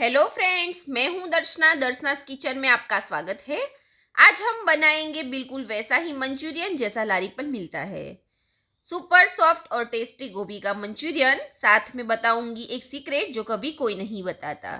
hello friends मैं हूं दर्शना दर्शनास kitchen में आपका स्वागत है आज हम बनाएंगे बिल्कुल वैसा ही मंचूरियन जैसा लारी पर मिलता है सुपर सॉफ्ट और टेस्टी गोभी का मंचूरियन साथ में बताऊंगी एक सीक्रेट जो कभी कोई नहीं बताता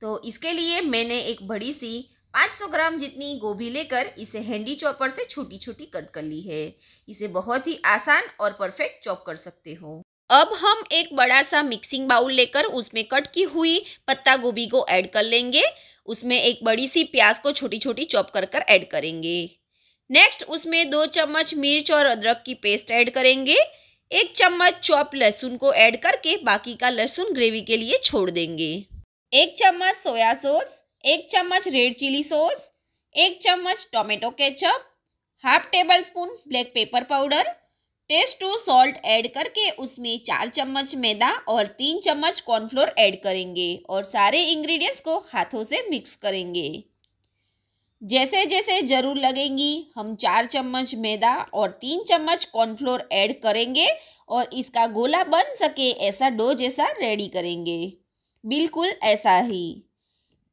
तो इसके लिए मैंने एक बड़ी सी 500 ग्राम जितनी गोभी लेकर इसे हैंडी चॉपर से छोटी छोटी कट कर ली है इसे बहुत ही आसान और परफेक्ट चॉप कर सकते हो अब हम एक बड़ा सा मिक्सिंग बाउल लेकर उसमें कट की हुई पत्ता गोभी को ऐड कर लेंगे उसमें एक बड़ी सी प्याज को छोटी छोटी चॉप कर कर ऐड करेंगे नेक्स्ट उसमें दो चम्मच मिर्च और अदरक की पेस्ट ऐड करेंगे एक चम्मच चॉप लहसुन को ऐड करके बाकी का लहसुन ग्रेवी के लिए छोड़ देंगे एक चम्मच सोया सॉस एक चम्मच रेड चिली सॉस एक चम्मच tomato ketchup half tablespoon black pepper powder taste to salt add करके उसमें चार चम्मच मैदा और तीन चम्मच कॉर्नफ्लोर ऐड करेंगे और सारे इंग्रेडिएंट्स को हाथों से मिक्स करेंगे जैसे जैसे ज़रूर लगेंगी हम चार चम्मच मैदा और तीन चम्मच कॉर्नफ्लोर ऐड करेंगे और इसका गोला बन सके ऐसा डो जैसा रेडी करेंगे बिल्कुल ऐसा ही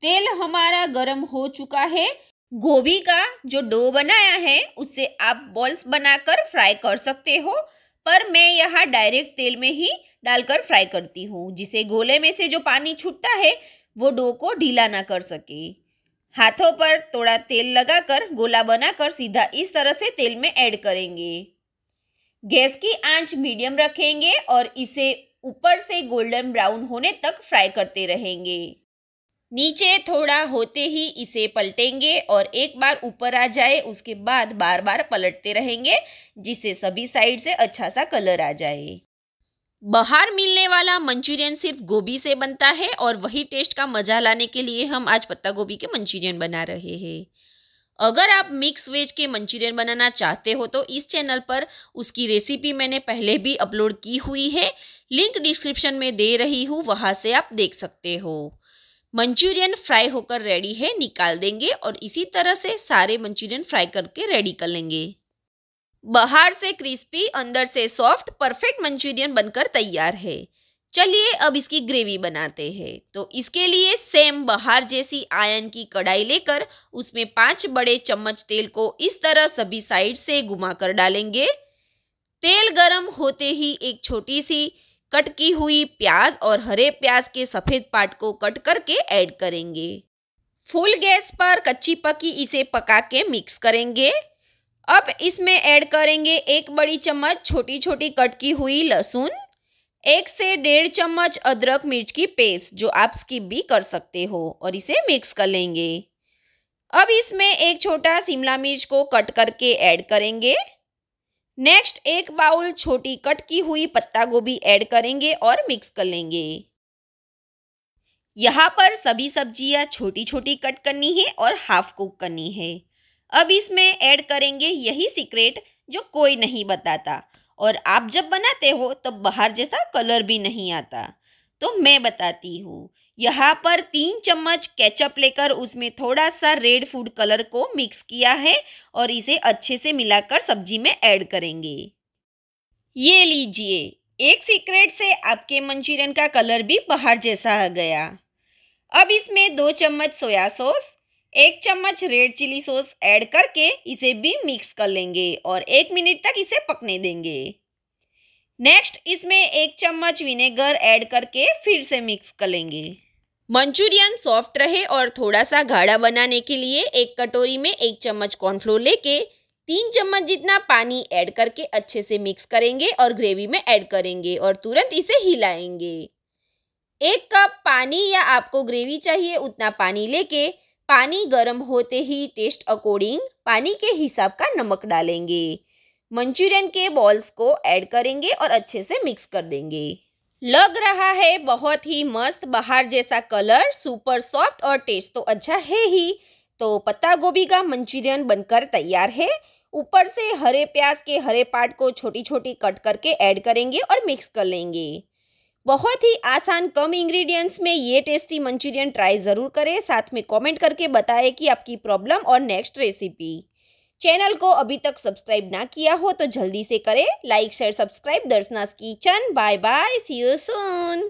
तेल हमारा गर्म हो चुका है गोभी का जो डो बनाया है उसे आप बॉल्स बनाकर फ्राई कर सकते हो पर मैं यहाँ डायरेक्ट तेल में ही डालकर फ्राई करती हूँ जिसे गोले में से जो पानी छूटता है वो डो को ढीला ना कर सके हाथों पर थोड़ा तेल लगाकर गोला बनाकर सीधा इस तरह से तेल में ऐड करेंगे गैस की आंच मीडियम रखेंगे और इसे ऊपर से गोल्डन ब्राउन होने तक फ्राई करते रहेंगे नीचे थोड़ा होते ही इसे पलटेंगे और एक बार ऊपर आ जाए उसके बाद बार बार पलटते रहेंगे जिससे सभी साइड से अच्छा सा कलर आ जाए बाहर मिलने वाला मंचूरियन सिर्फ गोभी से बनता है और वही टेस्ट का मजा लाने के लिए हम आज पत्ता गोभी के मंचूरियन बना रहे हैं अगर आप मिक्स वेज के मंचूरियन बनाना चाहते हो तो इस चैनल पर उसकी रेसिपी मैंने पहले भी अपलोड की हुई है लिंक डिस्क्रिप्शन में दे रही हूँ वहाँ से आप देख सकते हो मंचूरियन फ्राई होकर रेडी है निकाल देंगे और इसी तरह से सारे मंचूरियन फ्राई करके रेडी कर लेंगे बाहर से क्रिस्पी अंदर से सॉफ्ट परफेक्ट मंचूरियन बनकर तैयार है चलिए अब इसकी ग्रेवी बनाते हैं तो इसके लिए सेम बाहर जैसी आयन की कढ़ाई लेकर उसमें पांच बड़े चम्मच तेल को इस तरह सभी साइड से घुमा कर डालेंगे तेल गरम होते ही एक छोटी सी कट की हुई प्याज और हरे प्याज के सफ़ेद पार्ट को कट करके ऐड करेंगे फुल गैस पर कच्ची पकी इसे पका के मिक्स करेंगे अब इसमें ऐड करेंगे एक बड़ी चम्मच छोटी छोटी कट की हुई लहसुन एक से डेढ़ चम्मच अदरक मिर्च की पेस्ट जो आप स्किप भी कर सकते हो और इसे मिक्स कर लेंगे अब इसमें एक छोटा शिमला मिर्च को कट करके ऐड करेंगे नेक्स्ट एक बाउल छोटी कट की हुई पत्ता गोभी ऐड करेंगे और मिक्स कर लेंगे यहाँ पर सभी सब्जियाँ छोटी छोटी कट करनी है और हाफ कुक करनी है अब इसमें ऐड करेंगे यही सीक्रेट जो कोई नहीं बताता और आप जब बनाते हो तब तो बाहर जैसा कलर भी नहीं आता तो मैं बताती हूँ यहाँ पर तीन चम्मच केचप लेकर उसमें थोड़ा सा रेड फूड कलर को मिक्स किया है और इसे अच्छे से मिलाकर सब्जी में ऐड करेंगे ये लीजिए एक सीक्रेट से आपके मंचूरियन का कलर भी बाहर जैसा आ गया अब इसमें दो चम्मच सोया सॉस एक चम्मच रेड चिली सॉस ऐड करके इसे भी मिक्स कर लेंगे और एक मिनट तक इसे पकने देंगे नेक्स्ट इसमें एक चम्मच विनेगर ऐड करके फिर से मिक्स कर लेंगे मंचूरियन सॉफ्ट रहे और थोड़ा सा गाढ़ा बनाने के लिए एक कटोरी में एक चम्मच कॉर्नफ्लोर लेके तीन चम्मच जितना पानी ऐड करके अच्छे से मिक्स करेंगे और ग्रेवी में ऐड करेंगे और तुरंत इसे हिलाएंगे एक कप पानी या आपको ग्रेवी चाहिए उतना पानी लेके पानी गर्म होते ही टेस्ट अकॉर्डिंग पानी के हिसाब का नमक डालेंगे मंचूरियन के बॉल्स को ऐड करेंगे और अच्छे से मिक्स कर देंगे लग रहा है बहुत ही मस्त बाहर जैसा कलर सुपर सॉफ्ट और टेस्ट तो अच्छा है ही तो पत्ता गोभी का मंचूरियन बनकर तैयार है ऊपर से हरे प्याज के हरे पार्ट को छोटी छोटी कट करके ऐड करेंगे और मिक्स कर लेंगे बहुत ही आसान कम इंग्रेडिएंट्स में ये टेस्टी मंचूरियन ट्राई ज़रूर करें साथ में कमेंट करके बताएं कि आपकी प्रॉब्लम और नेक्स्ट रेसिपी चैनल को अभी तक सब्सक्राइब ना किया हो तो जल्दी से करें like share subscribe Darshana's kitchen bye bye see you soon